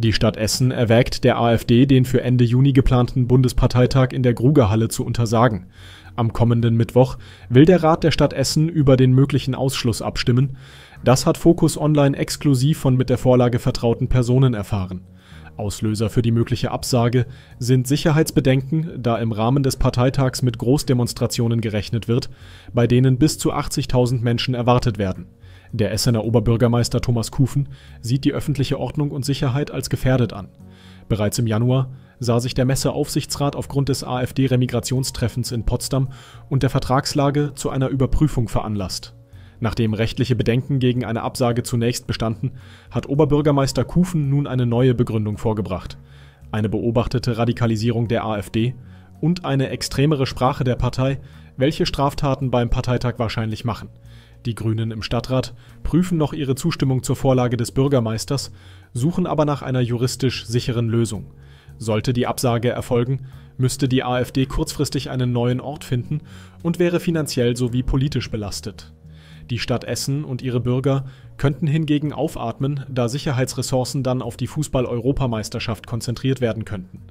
Die Stadt Essen erwägt der AfD, den für Ende Juni geplanten Bundesparteitag in der Grugerhalle zu untersagen. Am kommenden Mittwoch will der Rat der Stadt Essen über den möglichen Ausschluss abstimmen. Das hat Focus Online exklusiv von mit der Vorlage vertrauten Personen erfahren. Auslöser für die mögliche Absage sind Sicherheitsbedenken, da im Rahmen des Parteitags mit Großdemonstrationen gerechnet wird, bei denen bis zu 80.000 Menschen erwartet werden. Der Essener Oberbürgermeister Thomas Kufen sieht die öffentliche Ordnung und Sicherheit als gefährdet an. Bereits im Januar sah sich der Messeaufsichtsrat aufgrund des AfD-Remigrationstreffens in Potsdam und der Vertragslage zu einer Überprüfung veranlasst. Nachdem rechtliche Bedenken gegen eine Absage zunächst bestanden, hat Oberbürgermeister Kufen nun eine neue Begründung vorgebracht. Eine beobachtete Radikalisierung der AfD und eine extremere Sprache der Partei, welche Straftaten beim Parteitag wahrscheinlich machen. Die Grünen im Stadtrat prüfen noch ihre Zustimmung zur Vorlage des Bürgermeisters, suchen aber nach einer juristisch sicheren Lösung. Sollte die Absage erfolgen, müsste die AfD kurzfristig einen neuen Ort finden und wäre finanziell sowie politisch belastet. Die Stadt Essen und ihre Bürger könnten hingegen aufatmen, da Sicherheitsressourcen dann auf die Fußball-Europameisterschaft konzentriert werden könnten.